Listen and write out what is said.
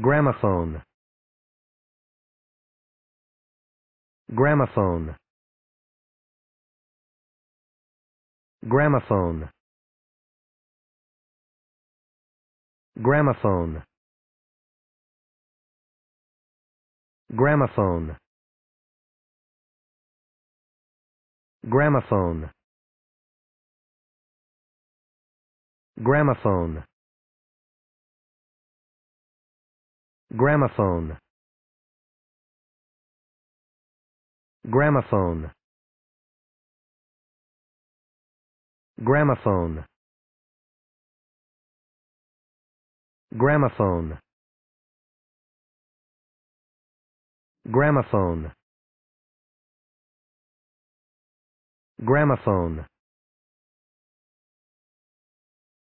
gramophone gramophone gramophone gramophone gramophone gramophone gramophone Gramophone. Gramophone. Gramophone. Gramophone. Gramophone. Gramophone.